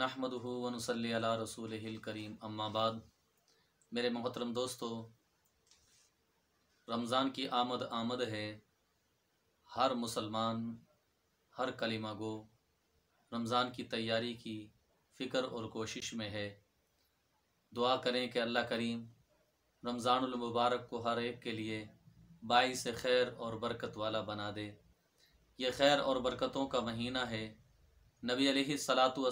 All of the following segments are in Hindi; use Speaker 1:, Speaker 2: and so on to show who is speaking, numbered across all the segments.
Speaker 1: नहमदूनसली अला रसूल करीम अम्माबाद मेरे मोहतरम दोस्तों रमज़ान की आमद आमद है हर मुसलमान हर कलीमा गो रमज़ान की तैयारी की फ़िक्र और कोशिश में है दुआ करें कि अल्लाह करीम रमज़ानमबारक को हर एक के लिए बाई से खैर और बरकत वाला बना दे ये खैर और बरकतों का महीना है नबी सलातम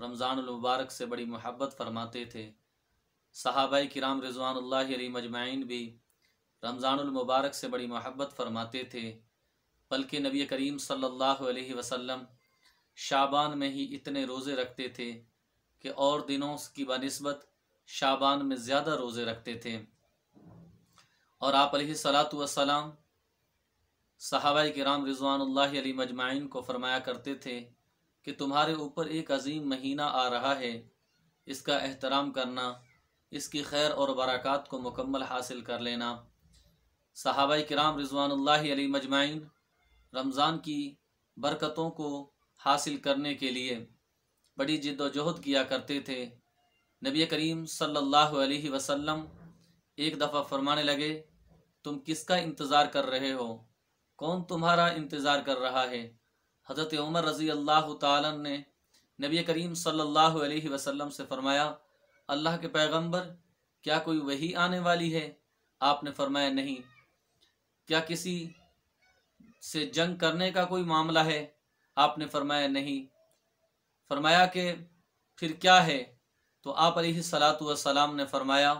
Speaker 1: रमज़ानमबारक से बड़ी मोहब्बत फरमाते थे सहाबा किराम रिजवान मजमाइन भी रमज़ानमबारक से बड़ी मोहब्बत फरमाते थे बल्कि नबी करीम सल्लल्लाहु अलैहि वसल्लम शाबान में ही इतने रोज़े रखते थे कि और दिनों की बनस्बत शाबान में ज़्यादा रोज़े रखते थे और आप सलातु वसलाम सहाबा कराम रिजवान मजमाइन को फरमाया करते थे कि तुम्हारे ऊपर एक अजीम महीना आ रहा है इसका एहतराम करना इसकी खैर और बरक़ात को मुकम्मल हासिल कर लेना सहाबा कराम रिजवान मजमाइन रमज़ान की बरकतों को हासिल करने के लिए बड़ी जद्दोजहद किया करते थे नबी करीम सल्लल्लाहु अलैहि वसल्लम एक दफ़ा फरमाने लगे तुम किसका इंतज़ार कर रहे हो कौन तुम्हारा इंतज़ार कर रहा है हज़रत उमर रज़ी अल्लाह ने नबी करीम सल्लल्लाहु अलैहि वसल्लम से फ़रमाया अल्लाह के पैगंबर क्या कोई वही आने वाली है आपने फरमाया नहीं क्या किसी से जंग करने का कोई मामला है आपने फरमाया नहीं फरमाया कि फिर क्या है तो आप सलात सलाम ने फरमाया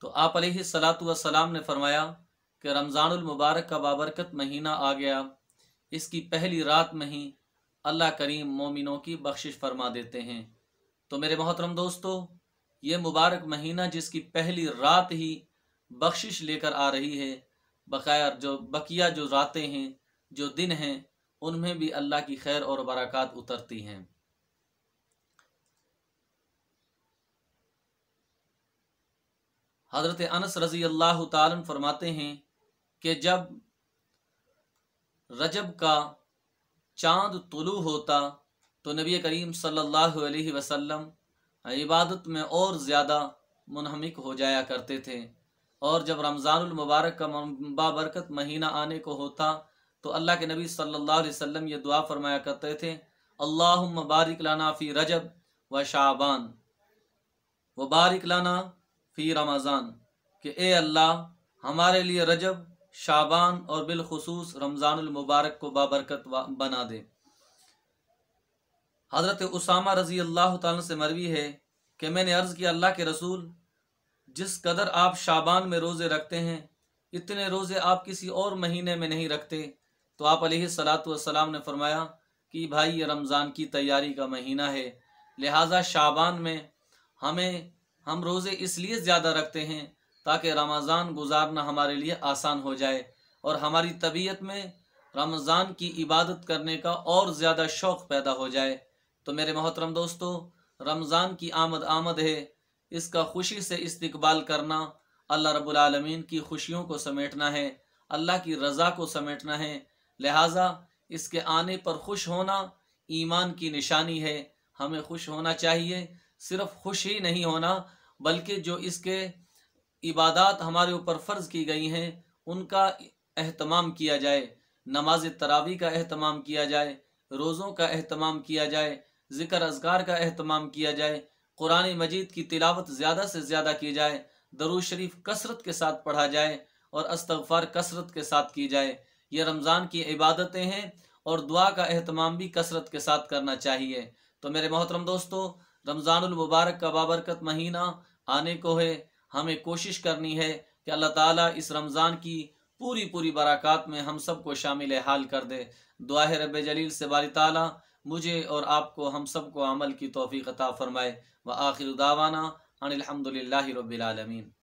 Speaker 1: तो आप सलाम ने फरमाया कि रमज़ानमबारक का बाबरकत महीना आ गया इसकी पहली रात में ही अल्लाह करीम मोमिनों की बख्शिश फरमा देते हैं तो मेरे मोहतरम दोस्तों ये मुबारक महीना जिसकी पहली रात ही बख्शिश लेकर आ रही है बखैर जो बकिया जो रातें हैं जो दिन हैं उनमें भी अल्लाह की खैर और बरक़ात उतरती हैं हज़रत अनस रज़ी अल्लाह तारन फरमाते हैं कि जब रजब का चांद तुलू होता तो नबी करीम सल्लल्लाहु अलैहि वसल्लम इबादत में और ज़्यादा मुनहमिक हो जाया करते थे और जब रमज़ानमबारक का बाबरकत महीना आने को होता तो अल्लाह के नबी सल्लल्लाहु अलैहि वसल्लम ये दुआ फरमाया करते थे अल्लाह बारिक लाना फ़ी रजब व शाबान व लाना फ़ी रमज़ान कि ए अल्लाह हमारे लिए रजब शाबान और बिलखसूस रमज़ानमबारक को बाबरकत बना दे हज़रत उसामा रज़ी अल्लाह ताल से मरवी है कि मैंने अर्ज़ किया अल्लाह के रसूल जिस कदर आप शाबान में रोज़े रखते हैं इतने रोज़े आप किसी और महीने में नहीं रखते तो आप सलाम ने फरमाया कि भाई ये रमज़ान की तैयारी का महीना है लिहाजा शाबान में हमें हम रोज़े इसलिए ज़्यादा रखते हैं ताकि रमज़ान गुजारना हमारे लिए आसान हो जाए और हमारी तबीयत में रमज़ान की इबादत करने का और ज़्यादा शौक़ पैदा हो जाए तो मेरे मोहतरम दोस्तों रमज़ान की आमद आमद है इसका खुशी से इस्तकबाल करना अल्लाह रबालमीन की खुशियों को समेटना है अल्लाह की रज़ा को समेटना है लिहाजा इसके आने पर खुश होना ईमान की निशानी है हमें खुश होना चाहिए सिर्फ खुश ही नहीं होना बल्कि जो इसके इबादत हमारे ऊपर फ़र्ज़ की गई हैं उनका अहतमाम किया जाए नमाज तरावी का अहतमाम किया जाए रोज़ों का अहतमाम किया जाए ज़िक्र अजगार का अहतमाम किया जाए कुरान मजीद की तिलावत ज़्यादा से ज़्यादा की जाए दरू शरीफ कसरत के साथ पढ़ा जाए और अस्तफ़ार कसरत के साथ की जाए ये रमज़ान की इबादतें हैं और दुआ का अहतमाम भी कसरत के साथ करना चाहिए तो मेरे मोहतरम दोस्तों मुबारक का बाबरकत महीना आने को है हमें कोशिश करनी है कि अल्लाह ताला इस रमज़ान की पूरी पूरी बरक़ात में हम सबको शामिल हाल कर दे दुआ रब जलील से बाल ताला मुझे और आपको हम सबको अमल की तोफ़ी अता फ़रमाए व आखिर दावाना अनिलहमदिल्ला रबीआलमीन